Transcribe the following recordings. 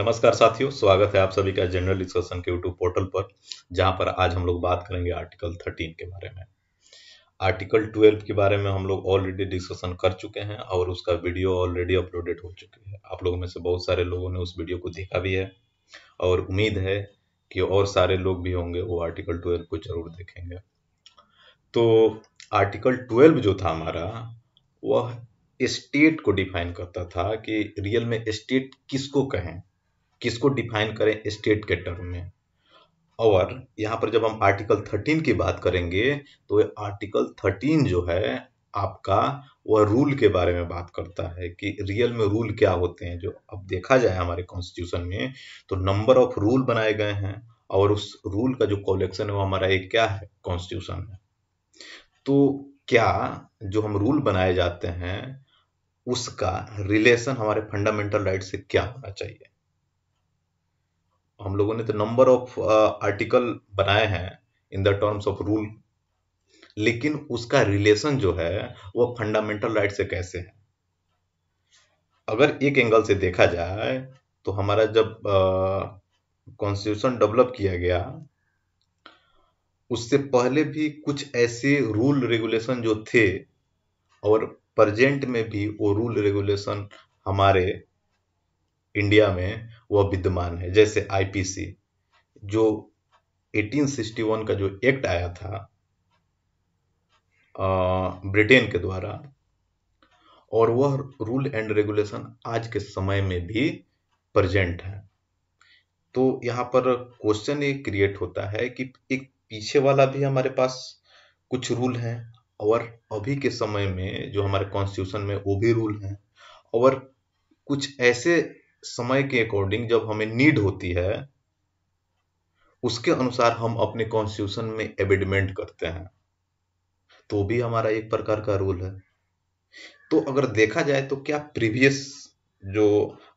नमस्कार साथियों स्वागत है आप सभी का जनरल डिस्कशन के यूट्यूब पोर्टल पर जहां पर आज हम लोग बात करेंगे आर्टिकल 13 के बारे में आर्टिकल 12 के बारे में हम लोग ऑलरेडी डिस्कशन कर चुके हैं और उसका वीडियो ऑलरेडी अपलोडेड हो चुकी है आप लोगों में से बहुत सारे लोगों ने उस वीडियो को देखा भी है और उम्मीद है कि और सारे लोग भी होंगे वो आर्टिकल ट्वेल्व को जरूर देखेंगे तो आर्टिकल ट्वेल्व जो था हमारा वह स्टेट को डिफाइन करता था कि रियल में स्टेट किसको कहें किसको डिफाइन करें स्टेट के टर्म में और यहाँ पर जब हम आर्टिकल थर्टीन की बात करेंगे तो आर्टिकल थर्टीन जो है आपका वह रूल के बारे में बात करता है कि रियल में रूल क्या होते हैं जो अब देखा जाए हमारे कॉन्स्टिट्यूशन में तो नंबर ऑफ रूल बनाए गए हैं और उस रूल का जो कलेक्शन है वो हमारा एक क्या है कॉन्स्टिट्यूशन में तो क्या जो हम रूल बनाए जाते हैं उसका रिलेशन हमारे फंडामेंटल राइट से क्या होना चाहिए हम लोगों ने तो नंबर ऑफ आर्टिकल बनाए हैं in the terms of rule लेकिन उसका रिलेशन जो है वो फंडामेंटल राइट से कैसे है अगर एक एंगल से देखा जाए तो हमारा जब कॉन्स्टिट्यूशन uh, डेवलप किया गया उससे पहले भी कुछ ऐसे रूल रेगुलेशन जो थे और प्रेजेंट में भी वो रूल रेगुलेशन हमारे इंडिया में वह विद्यमान है जैसे आईपीसी जो 1861 का जो एक्ट आया था ब्रिटेन के द्वारा और वह रूल एंड रेगुलेशन आज के समय में भी प्रेजेंट है तो यहाँ पर क्वेश्चन ये क्रिएट होता है कि एक पीछे वाला भी हमारे पास कुछ रूल हैं और अभी के समय में जो हमारे कॉन्स्टिट्यूशन में वो भी रूल हैं और कुछ ऐसे समय के अकॉर्डिंग जब हमें नीड होती है उसके अनुसार हम अपने कॉन्स्टिट्यूशन में एबिडमेंट करते हैं तो भी हमारा एक प्रकार का रूल है तो अगर देखा जाए तो क्या प्रीवियस जो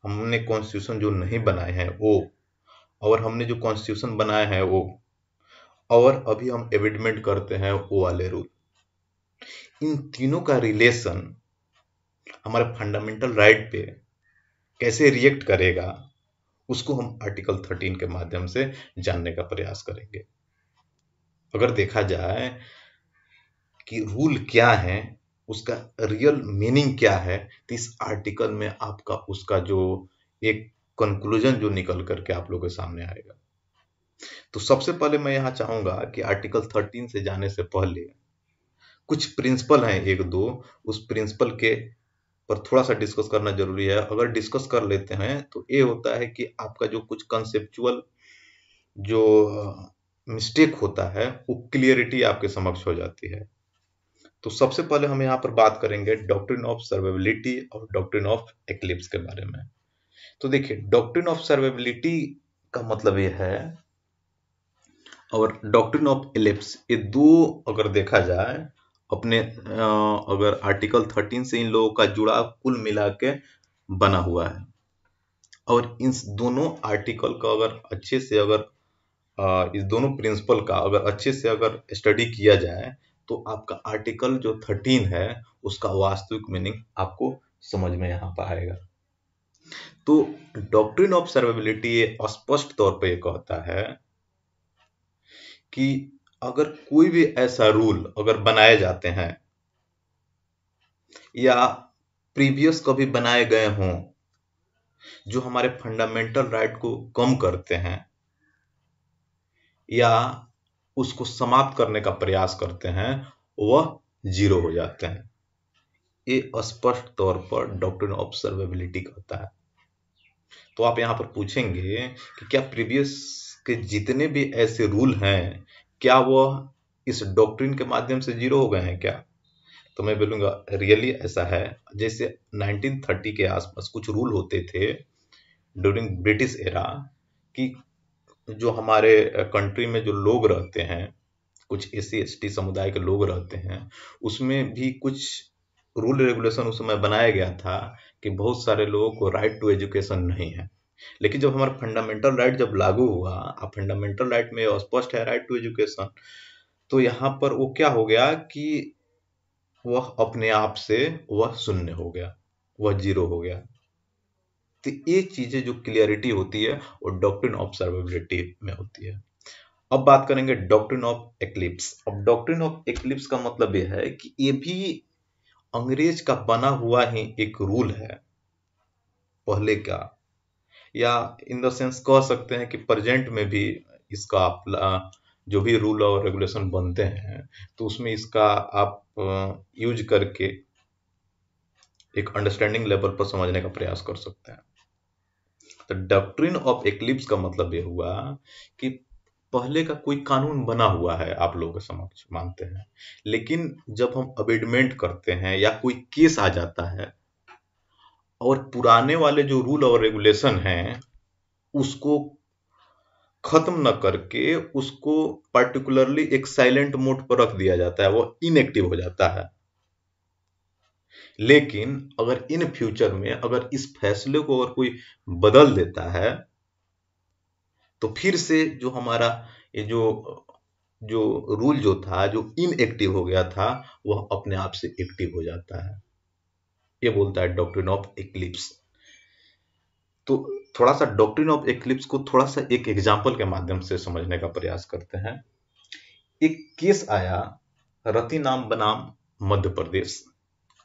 हमने कॉन्स्टिट्यूशन जो नहीं बनाए हैं वो और हमने जो कॉन्स्टिट्यूशन बनाए हैं वो और अभी हम एविडमेंट करते हैं वो वाले रूल इन तीनों का रिलेशन हमारे फंडामेंटल राइट right पे कैसे रिएक्ट करेगा उसको हम आर्टिकल 13 के माध्यम से जानने का प्रयास करेंगे अगर देखा जाए कि रूल क्या है उसका रियल मीनिंग क्या है तो इस आर्टिकल में आपका उसका जो एक कंक्लूजन जो निकल करके आप लोगों के सामने आएगा तो सबसे पहले मैं यहां चाहूंगा कि आर्टिकल 13 से जाने से पहले कुछ प्रिंसिपल हैं एक दो उस प्रिंसिपल के पर थोड़ा सा डिस्कस करना जरूरी है अगर डिस्कस कर लेते हैं तो ये होता है कि आपका जो कुछ कंसेप्चुअल जो मिस्टेक होता है वो क्लियरिटी आपके समक्ष हो जाती है तो सबसे पहले हम यहाँ पर बात करेंगे डॉक्ट्रिन ऑफ सर्वेबिलिटी और डॉक्ट्रिन ऑफ एक्लिप्स के बारे में तो देखिए डॉक्ट्रिन ऑफ सर्वेबिलिटी का मतलब ये है और डॉक्ट्रिन ऑफ एलिप्स ये दो अगर देखा जाए अपने अगर आर्टिकल थर्टीन से इन लोगों का जुड़ाव कुल मिला के बना हुआ है और इन दोनों आर्टिकल का अगर अच्छे से अगर इस दोनों प्रिंसिपल का अगर अच्छे से अगर स्टडी किया जाए तो आपका आर्टिकल जो थर्टीन है उसका वास्तविक मीनिंग आपको समझ में यहाँ पर आएगा तो डॉक्ट्रिन ऑफ सर्वेबिलिटी ये स्पष्ट तौर पर यह कहता है कि अगर कोई भी ऐसा रूल अगर बनाए जाते हैं या प्रीवियस कभी बनाए गए हों जो हमारे फंडामेंटल राइट को कम करते हैं या उसको समाप्त करने का प्रयास करते हैं वह जीरो हो जाते हैं ये स्पष्ट तौर पर डॉक्टर ऑब्जर्वेबिलिटी कहता है तो आप यहां पर पूछेंगे कि क्या प्रीवियस के जितने भी ऐसे रूल हैं क्या वह इस डॉक्ट्रिन के माध्यम से जीरो हो गए हैं क्या तो मैं बोलूंगा रियली ऐसा है जैसे 1930 के आसपास कुछ रूल होते थे ड्यूरिंग ब्रिटिश एरा कि जो हमारे कंट्री में जो लोग रहते हैं कुछ एस सी समुदाय के लोग रहते हैं उसमें भी कुछ रूल रेगुलेशन उस समय बनाया गया था कि बहुत सारे लोगों को राइट टू एजुकेशन नहीं है लेकिन जब हमारा फंडामेंटल राइट जब लागू हुआ अब फंडामेंटल राइट में स्पष्ट है राइट टू एजुकेशन तो यहाँ पर वो क्या हो गया कि वह अपने आप से वह शून्य हो गया वह जीरो हो गया तो ये चीजें जो क्लियरिटी होती है वो डॉक्ट्रिन ऑफ सर्वेबिलिटी में होती है अब बात करेंगे डॉक्ट्रिन ऑफ एक्लिप्स अब डॉक्ट्रिन ऑफ एक्लिप्स का मतलब यह है कि ये भी अंग्रेज का बना हुआ ही एक रूल है पहले का या इन द सेंस कह सकते हैं कि प्रेजेंट में भी इसका आप जो भी रूल और रेगुलेशन बनते हैं तो उसमें इसका आप यूज करके एक अंडरस्टैंडिंग लेवल पर समझने का प्रयास कर सकते हैं तो डॉक्ट्रिन ऑफ एक्लिप्स का मतलब ये हुआ कि पहले का कोई कानून बना हुआ है आप लोगों के समक्ष मानते हैं लेकिन जब हम अबेडमेंट करते हैं या कोई केस आ जाता है और पुराने वाले जो रूल और रेगुलेशन हैं उसको खत्म न करके उसको पर्टिकुलरली एक साइलेंट मोड पर रख दिया जाता है वो इनएक्टिव हो जाता है लेकिन अगर इन फ्यूचर में अगर इस फैसले को अगर कोई बदल देता है तो फिर से जो हमारा ये जो जो रूल जो था जो इनएक्टिव हो गया था वह अपने आप से एक्टिव हो जाता है ये बोलता है डॉक्ट्रिन ऑफ एक्लिप्स तो थोड़ा सा डॉक्ट्रिन ऑफ एक्लिप्स को थोड़ा सा एक एग्जाम्पल के माध्यम से समझने का प्रयास करते हैं एक केस आया रति नाम बनाम मध्य प्रदेश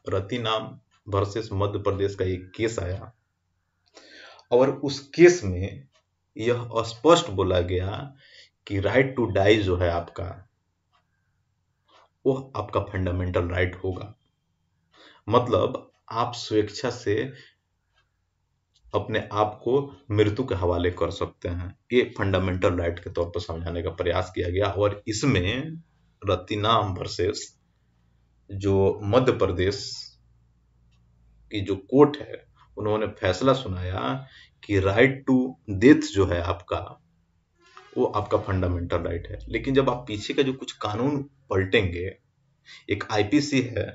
रति नाम वर्सेस मध्य प्रदेश का एक केस आया और उस केस में यह स्पष्ट बोला गया कि राइट टू डाई जो है आपका वह आपका फंडामेंटल राइट होगा मतलब आप स्वेच्छा से अपने आप को मृत्यु के हवाले कर सकते हैं ये फंडामेंटल राइट के तौर पर समझाने का प्रयास किया गया और इसमें रतिनाम वर्सेस जो मध्य प्रदेश की जो कोर्ट है उन्होंने फैसला सुनाया कि राइट टू डेथ जो है आपका वो आपका फंडामेंटल राइट है लेकिन जब आप पीछे का जो कुछ कानून पलटेंगे एक आईपीसी है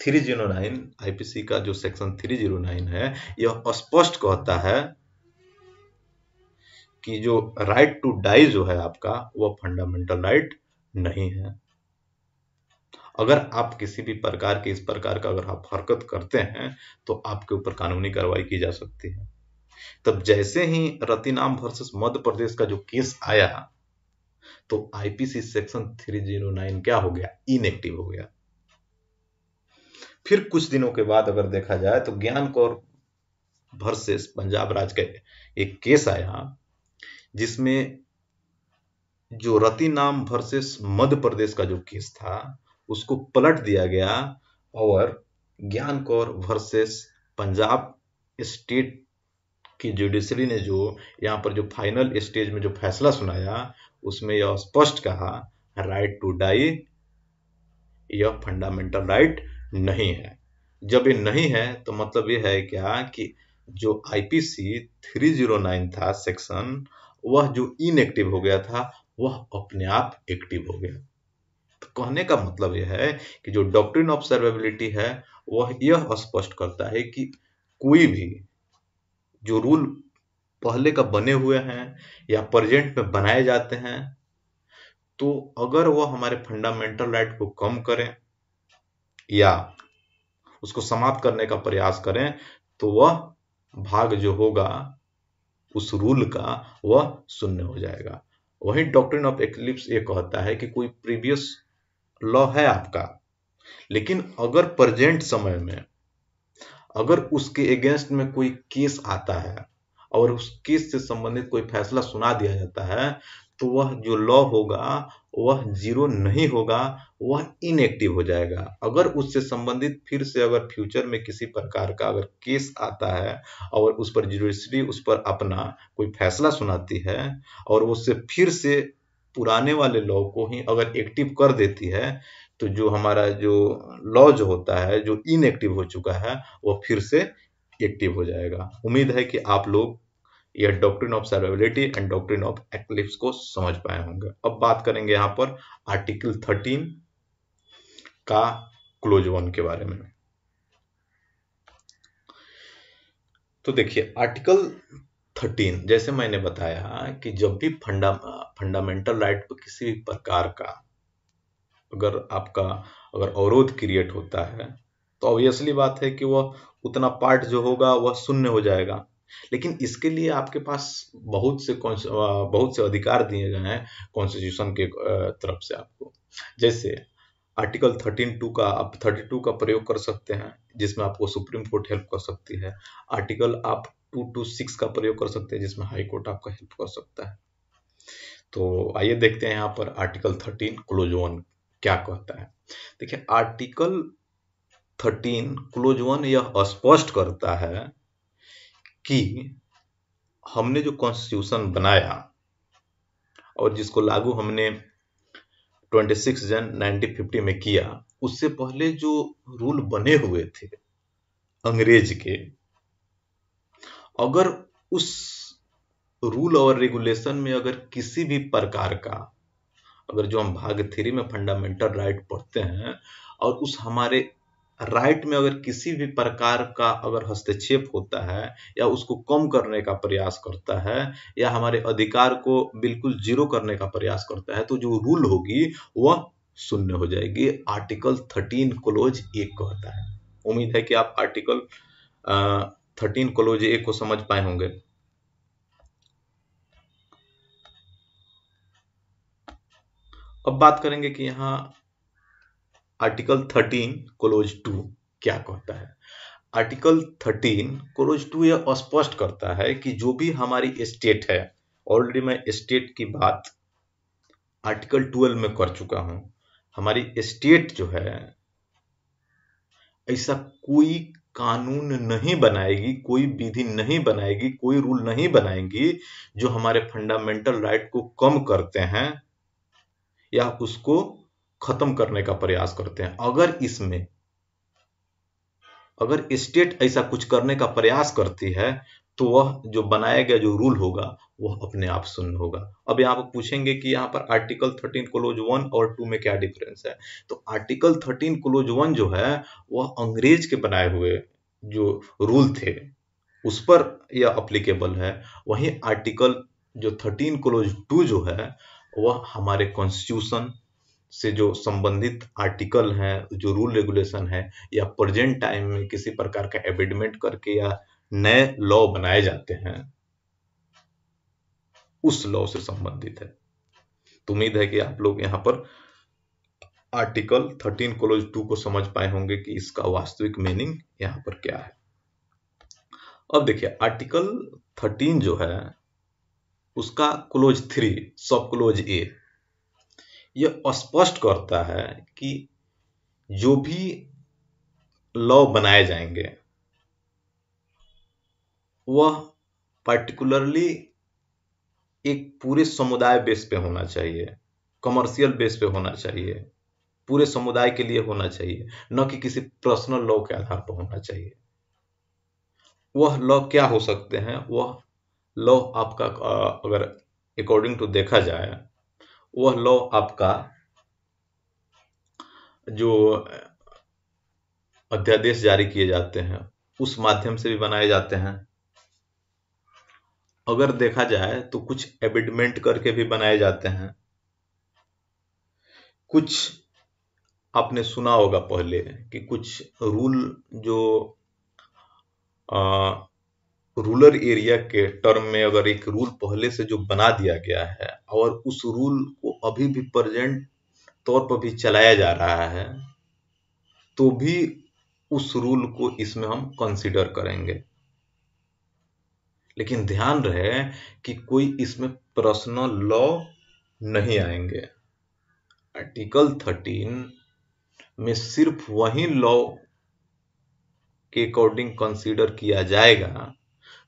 309 आईपीसी का जो सेक्शन 309 है यह स्पष्ट कहता है कि जो राइट टू डाई जो है आपका वह फंडामेंटल राइट नहीं है अगर आप किसी भी प्रकार के इस प्रकार का अगर आप हरकत करते हैं तो आपके ऊपर कानूनी कार्रवाई की जा सकती है तब जैसे ही रतिनाम वर्सेस मध्य प्रदेश का जो केस आया तो आईपीसी सेक्शन 309 क्या हो गया इनएक्टिव हो गया फिर कुछ दिनों के बाद अगर देखा जाए तो ज्ञान कौर वर्सेस पंजाब राज का एक केस आया जिसमें जो रति नाम वर्सेस मध्य प्रदेश का जो केस था उसको पलट दिया गया और ज्ञान कौर वर्सेस पंजाब स्टेट की जुडिशरी ने जो यहाँ पर जो फाइनल स्टेज में जो फैसला सुनाया उसमें यह स्पष्ट कहा राइट टू डाई यह फंडामेंटल राइट नहीं है जब ये नहीं है तो मतलब ये है क्या कि जो आईपीसी 309 था सेक्शन वह जो इनएक्टिव हो गया था वह अपने आप एक्टिव हो गया तो कहने का मतलब यह है कि जो डॉक्ट्रिन ऑफ सर्वेबिलिटी है वह यह स्पष्ट करता है कि कोई भी जो रूल पहले का बने हुए हैं या प्रेजेंट में बनाए जाते हैं तो अगर वह हमारे फंडामेंटल राइट को कम करें या उसको समाप्त करने का प्रयास करें तो वह भाग जो होगा उस रूल का वह शून्य हो जाएगा वही डॉक्ट्रिन ऑफ एक्लिप्स ये कहता है कि कोई प्रीवियस लॉ है आपका लेकिन अगर प्रेजेंट समय में अगर उसके अगेंस्ट में कोई केस आता है और उस केस से संबंधित कोई फैसला सुना दिया जाता है तो वह जो लॉ होगा वह जीरो नहीं होगा वह इनएक्टिव हो जाएगा अगर उससे संबंधित फिर से अगर फ्यूचर में किसी प्रकार का अगर केस आता है और उस पर जुडिशरी उस पर अपना कोई फैसला सुनाती है और उससे फिर से पुराने वाले लॉ को ही अगर एक्टिव कर देती है तो जो हमारा जो लॉ जो होता है जो इनएक्टिव हो चुका है वह फिर से एक्टिव हो जाएगा उम्मीद है कि आप लोग या doctrine of severability and doctrine of eclipse को समझ पाए होंगे अब बात करेंगे यहां पर आर्टिकल 13 का क्लोज वन के बारे में तो देखिए आर्टिकल 13 जैसे मैंने बताया कि जब भी फंडा फंडामेंटल राइट पर किसी भी प्रकार का अगर आपका अगर अवरोध क्रिएट होता है तो ऑब्वियसली बात है कि वह उतना पार्ट जो होगा वह शून्य हो जाएगा लेकिन इसके लिए आपके पास बहुत से बहुत से अधिकार दिए गए हैं कॉन्स्टिट्यूशन के तरफ से आपको जैसे आर्टिकल थर्टीन टू का आप थर्टी टू का प्रयोग कर सकते हैं जिसमें आपको सुप्रीम कोर्ट हेल्प कर सकती है आर्टिकल आप टू टू सिक्स का प्रयोग कर सकते हैं जिसमें हाई कोर्ट आपका हेल्प कर सकता है तो आइए देखते हैं यहाँ पर आर्टिकल थर्टीन क्लोज वन क्या कहता है देखिए आर्टिकल थर्टीन क्लोज वन यह स्पष्ट करता है कि हमने जो कॉन्स्टिट्यूशन बनाया और जिसको लागू हमने 26 जन 1950 में किया उससे पहले जो रूल बने हुए थे अंग्रेज के अगर उस रूल और रेगुलेशन में अगर किसी भी प्रकार का अगर जो हम भाग थ्री में फंडामेंटल राइट पढ़ते हैं और उस हमारे राइट में अगर किसी भी प्रकार का अगर हस्तक्षेप होता है या उसको कम करने का प्रयास करता है या हमारे अधिकार को बिल्कुल जीरो करने का प्रयास करता है तो जो रूल होगी वह शून्य हो जाएगी आर्टिकल थर्टीन क्लोज एक कहता है उम्मीद है कि आप आर्टिकल थर्टीन क्लोज एक को समझ पाए होंगे अब बात करेंगे कि यहां आर्टिकल थर्टीन क्लोज टू क्या कहता है आर्टिकल थर्टीन क्लोज टू यह स्पष्ट करता है कि जो भी हमारी स्टेट है ऑलरेडी मैं स्टेट की बात आर्टिकल ट्वेल्व में कर चुका हूं हमारी स्टेट जो है ऐसा कोई कानून नहीं बनाएगी कोई विधि नहीं बनाएगी कोई रूल नहीं बनाएगी जो हमारे फंडामेंटल राइट को कम करते हैं या उसको खत्म करने का प्रयास करते हैं अगर इसमें अगर स्टेट ऐसा कुछ करने का प्रयास करती है तो वह जो बनाया गया जो रूल होगा वह अपने आप सुन होगा अब यहां पर पूछेंगे कि यहां पर आर्टिकल 13 क्लोज वन और टू में क्या डिफरेंस है तो आर्टिकल 13 क्लोज वन जो है वह अंग्रेज के बनाए हुए जो रूल थे उस पर यह अप्लीकेबल है वही आर्टिकल जो थर्टीन क्लोज टू जो है वह हमारे कॉन्स्टिट्यूशन से जो संबंधित आर्टिकल है जो रूल रेगुलेशन है या प्रेजेंट टाइम में किसी प्रकार का एबिडमेंट करके या नए लॉ बनाए जाते हैं उस लॉ से संबंधित है तो उम्मीद है कि आप लोग यहाँ पर आर्टिकल 13 क्लोज 2 को समझ पाए होंगे कि इसका वास्तविक मीनिंग यहाँ पर क्या है अब देखिए आर्टिकल 13 जो है उसका clause three sub clause A यह स्पष्ट करता है कि जो भी लॉ बनाए जाएंगे वह पर्टिकुलरली एक पूरे समुदाय बेस पे होना चाहिए कमर्शियल बेस पे होना चाहिए पूरे समुदाय के लिए होना चाहिए न कि किसी पर्सनल लॉ के आधार पर होना चाहिए वह लॉ क्या हो सकते हैं वह लॉ आपका अगर अकॉर्डिंग टू देखा जाए वह लॉ आपका जो अध्यादेश जारी किए जाते हैं उस माध्यम से भी बनाए जाते हैं अगर देखा जाए तो कुछ एबिडमेंट करके भी बनाए जाते हैं कुछ आपने सुना होगा पहले कि कुछ रूल जो आ, रूरल एरिया के टर्म में अगर एक रूल पहले से जो बना दिया गया है और उस रूल को अभी भी प्रजेंट तौर पर भी चलाया जा रहा है तो भी उस रूल को इसमें हम कंसीडर करेंगे लेकिन ध्यान रहे कि कोई इसमें पर्सनल लॉ नहीं आएंगे आर्टिकल थर्टीन में सिर्फ वही लॉ के अकॉर्डिंग कंसीडर किया जाएगा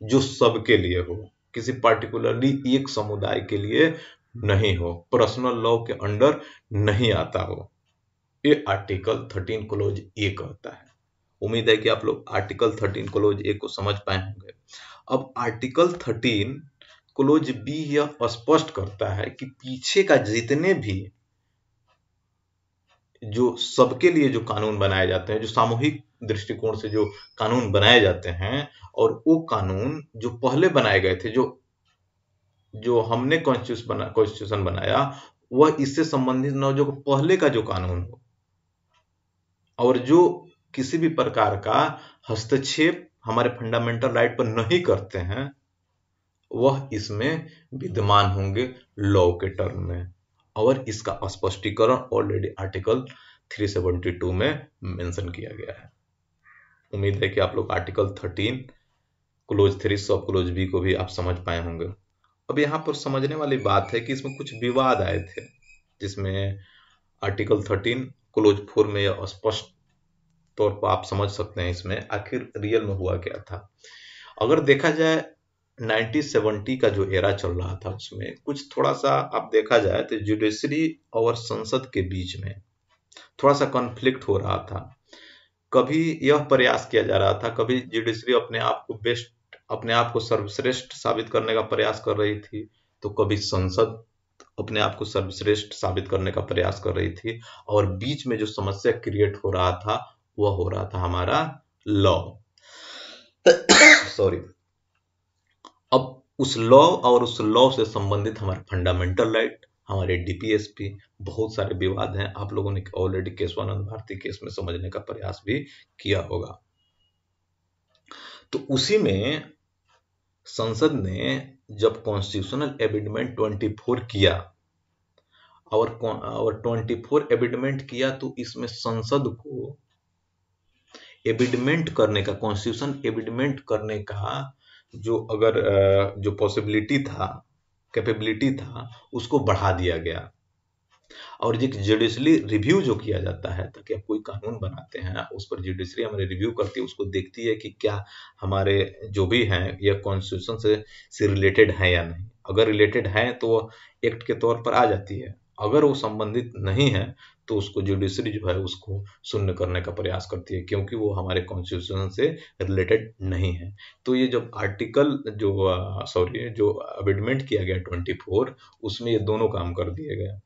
जो सबके लिए हो किसी पार्टिकुलरली एक समुदाय के लिए नहीं हो पर्सनल लॉ के अंडर नहीं आता हो ये आर्टिकल थर्टीन क्लोज ए कहता है उम्मीद है कि आप लोग आर्टिकल थर्टीन क्लोज ए को समझ पाए होंगे अब आर्टिकल थर्टीन क्लोज बी यह स्पष्ट करता है कि पीछे का जितने भी जो सबके लिए जो कानून बनाए जाते हैं जो सामूहिक दृष्टिकोण से जो कानून बनाए जाते हैं और वो कानून जो पहले बनाए गए थे जो जो हमने कॉन्स्टिट्यूशन बना कॉन्स्टिट्यूशन बनाया वह इससे संबंधित न जो पहले का जो कानून हो और जो किसी भी प्रकार का हस्तक्षेप हमारे फंडामेंटल राइट पर नहीं करते हैं वह इसमें विद्यमान होंगे लॉ के टर्म में और इसका स्पष्टीकरण ऑलरेडी आर्टिकल 372 में मेंशन किया गया है उम्मीद है कि आप लोग article thirteen clause three sub clause B को भी आप समझ पाए होंगे अब यहाँ पर समझने वाली बात है कि इसमें कुछ विवाद आए थे जिसमें आर्टिकल थर्टीन क्लोज फोर में यह स्पष्ट तौर पर आप समझ सकते हैं इसमें आखिर रियल में हुआ क्या था अगर देखा जाए 1970 का जो एरा चल रहा था उसमें कुछ थोड़ा सा आप देखा जाए तो जुडिशरी और संसद के बीच में थोड़ा सा कॉन्फ्लिक्ट हो रहा था कभी यह प्रयास किया जा रहा था कभी जुडिशरी अपने आप को बेस्ट अपने आप को सर्वश्रेष्ठ साबित करने का प्रयास कर रही थी तो कभी संसद अपने आप को सर्वश्रेष्ठ साबित करने का प्रयास कर रही थी और बीच में जो समस्या क्रिएट हो रहा था वह हो रहा था हमारा लॉ सॉरी अब उस लॉ और उस लॉ से संबंधित हमारा फंडामेंटल राइट हमारे डीपीएसपी बहुत सारे विवाद हैं आप लोगों ने ऑलरेडी केशवानंद भारती केस में समझने का प्रयास भी किया होगा तो उसी में संसद ने जब कॉन्स्टिट्यूशनल एमेंडमेंट 24 किया और और 24 एमेंडमेंट किया तो इसमें संसद को एबिडमेंट करने का कॉन्स्टिट्यूशन एबिडमेंट करने का जो अगर जो पॉसिबिलिटी था कैपेबिलिटी था उसको बढ़ा दिया गया और ये जुडिशली रिव्यू जो किया जाता है ताकि आप कोई कानून बनाते हैं उस पर जुडिशरी हमारे रिव्यू करती है उसको देखती है कि क्या हमारे जो भी हैं यह कॉन्स्टिट्यूशन से से रिलेटेड है या नहीं अगर रिलेटेड है तो एक्ट के तौर पर आ जाती है अगर वो संबंधित नहीं है तो उसको जुडिशरी जो है उसको शून्य करने का प्रयास करती है क्योंकि वो हमारे कॉन्स्टिट्यूशन से रिलेटेड नहीं है तो ये जब आर्टिकल जो सॉरी जो अमेंडमेंट किया गया ट्वेंटी फोर उसमें ये दोनों काम कर दिए गए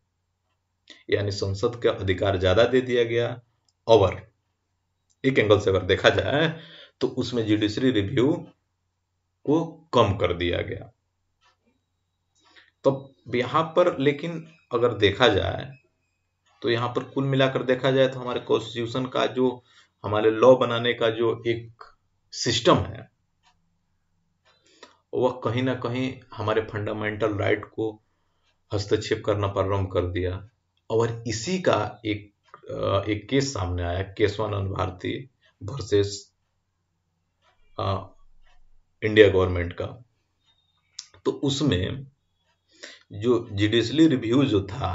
यानी संसद का अधिकार ज्यादा दे दिया गया और एक एंगल से अगर देखा जाए तो उसमें जुडिशरी रिव्यू को कम कर दिया गया तो यहां पर लेकिन अगर देखा जाए तो यहाँ पर कुल मिलाकर देखा जाए तो हमारे कॉन्स्टिट्यूशन का जो हमारे लॉ बनाने का जो एक सिस्टम है वह कहीं ना कहीं हमारे फंडामेंटल राइट को हस्तक्षेप करना प्रारंभ कर दिया और इसी का एक एक केस सामने आया Kesavananda Bharati versus India government का तो उसमें जो जुडिशली रिव्यू जो था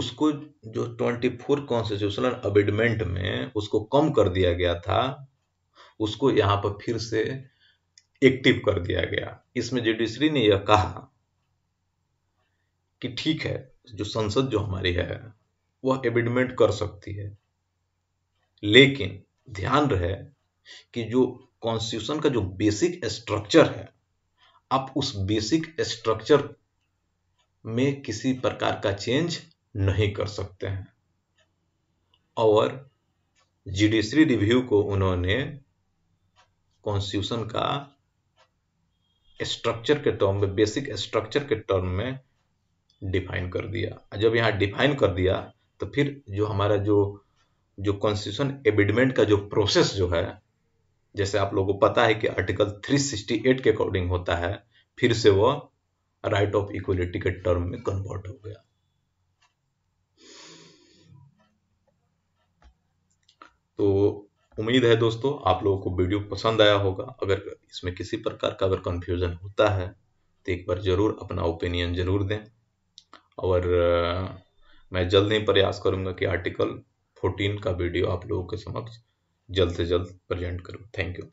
उसको जो 24 कॉन्स्टिट्यूशनल अबिडमेंट में उसको कम कर दिया गया था उसको यहाँ पर फिर से एक्टिव कर दिया गया इसमें जुडिशरी ने यह कहा कि ठीक है जो संसद जो हमारी है वह एबिडमेंट कर सकती है लेकिन ध्यान रहे कि जो कॉन्स्टिट्यूशन का जो बेसिक स्ट्रक्चर है आप उस बेसिक स्ट्रक्चर में किसी प्रकार का चेंज नहीं कर सकते हैं और जुडिशरी रिव्यू को उन्होंने कॉन्स्टिट्यूशन का स्ट्रक्चर के टर्म में बेसिक स्ट्रक्चर के टर्म में डिफाइन कर दिया जब यहाँ डिफाइन कर दिया तो फिर जो हमारा जो जो कॉन्स्टिट्यूशन एबिडमेंट का जो प्रोसेस जो है जैसे आप लोगों को पता है कि आर्टिकल 368 के अकॉर्डिंग होता है फिर से वह राइट ऑफ इक्वलिटी के टर्म में कन्वर्ट हो गया तो उम्मीद है दोस्तों आप लोगों को वीडियो पसंद आया होगा अगर इसमें किसी प्रकार का अगर कन्फ्यूज़न होता है तो एक बार ज़रूर अपना ओपिनियन ज़रूर दें और मैं जल्द ही प्रयास करूँगा कि आर्टिकल 14 का वीडियो आप लोगों के समक्ष जल्द से जल्द प्रेजेंट करूं थैंक यू